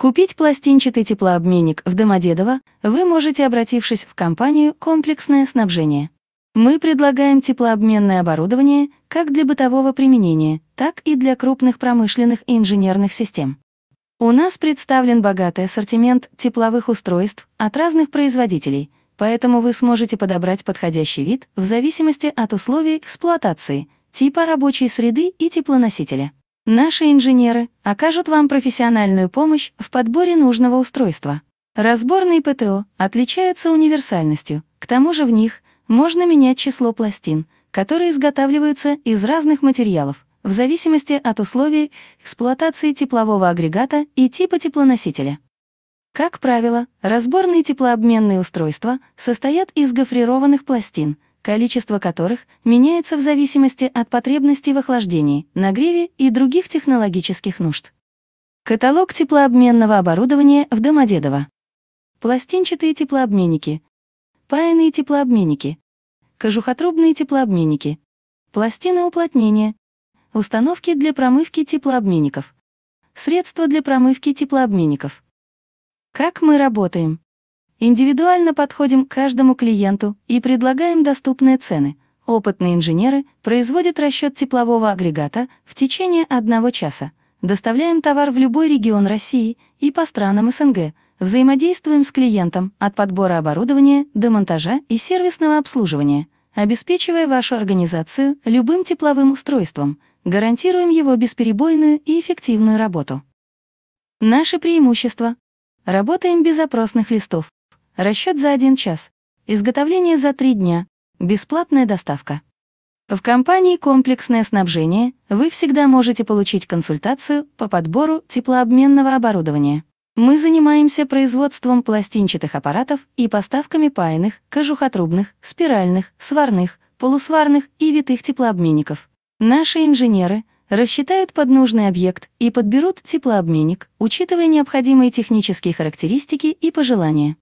Купить пластинчатый теплообменник в Домодедово вы можете, обратившись в компанию «Комплексное снабжение». Мы предлагаем теплообменное оборудование как для бытового применения, так и для крупных промышленных и инженерных систем. У нас представлен богатый ассортимент тепловых устройств от разных производителей, поэтому вы сможете подобрать подходящий вид в зависимости от условий эксплуатации, типа рабочей среды и теплоносителя. Наши инженеры окажут вам профессиональную помощь в подборе нужного устройства. Разборные ПТО отличаются универсальностью, к тому же в них можно менять число пластин, которые изготавливаются из разных материалов, в зависимости от условий эксплуатации теплового агрегата и типа теплоносителя. Как правило, разборные теплообменные устройства состоят из гофрированных пластин – количество которых меняется в зависимости от потребностей в охлаждении, нагреве и других технологических нужд. Каталог теплообменного оборудования в Домодедово. Пластинчатые теплообменники, паяные теплообменники, кожухотрубные теплообменники, пластины уплотнения, установки для промывки теплообменников, средства для промывки теплообменников. Как мы работаем? Индивидуально подходим к каждому клиенту и предлагаем доступные цены. Опытные инженеры производят расчет теплового агрегата в течение одного часа. Доставляем товар в любой регион России и по странам СНГ. Взаимодействуем с клиентом от подбора оборудования до монтажа и сервисного обслуживания, обеспечивая вашу организацию любым тепловым устройством, гарантируем его бесперебойную и эффективную работу. Наши преимущества. Работаем без опросных листов. Расчет за один час. Изготовление за три дня. Бесплатная доставка. В компании «Комплексное снабжение» вы всегда можете получить консультацию по подбору теплообменного оборудования. Мы занимаемся производством пластинчатых аппаратов и поставками паяных, кожухотрубных, спиральных, сварных, полусварных и витых теплообменников. Наши инженеры рассчитают под нужный объект и подберут теплообменник, учитывая необходимые технические характеристики и пожелания.